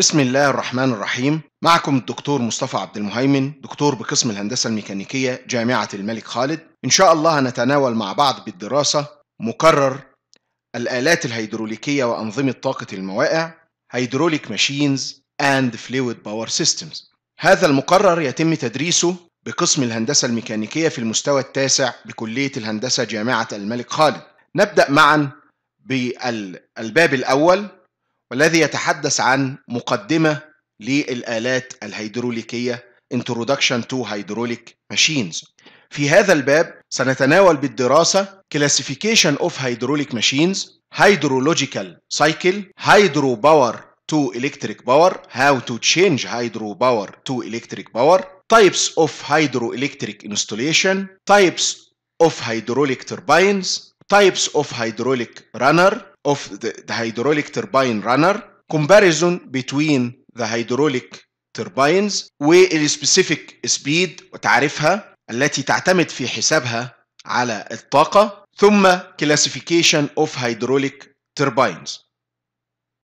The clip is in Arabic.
بسم الله الرحمن الرحيم معكم الدكتور مصطفى عبد المهيمن دكتور بقسم الهندسة الميكانيكية جامعة الملك خالد إن شاء الله هنتناول مع بعض بالدراسة مكرر الآلات الهيدروليكية وأنظمة طاقة الموائع Hydraulic Machines and Fluid Power Systems هذا المقرر يتم تدريسه بقسم الهندسة الميكانيكية في المستوى التاسع بكلية الهندسة جامعة الملك خالد نبدأ معا بالباب الأول والذي يتحدث عن مقدمة للآلات الهيدروليكية Introduction to Hydraulic Machines في هذا الباب سنتناول بالدراسة Classification of Hydraulic Machines Hydrological Cycle Hydro Power to Electric Power How to Change Hydro Power to Electric Power Types of Hydroelectric Installation Types of Hydraulic Turbines types of hydraulic runner of the, the hydraulic turbine runner comparison between the hydraulic turbines والسبيسيفيك speed وتعريفها التي تعتمد في حسابها على الطاقة ثم classification of hydraulic turbines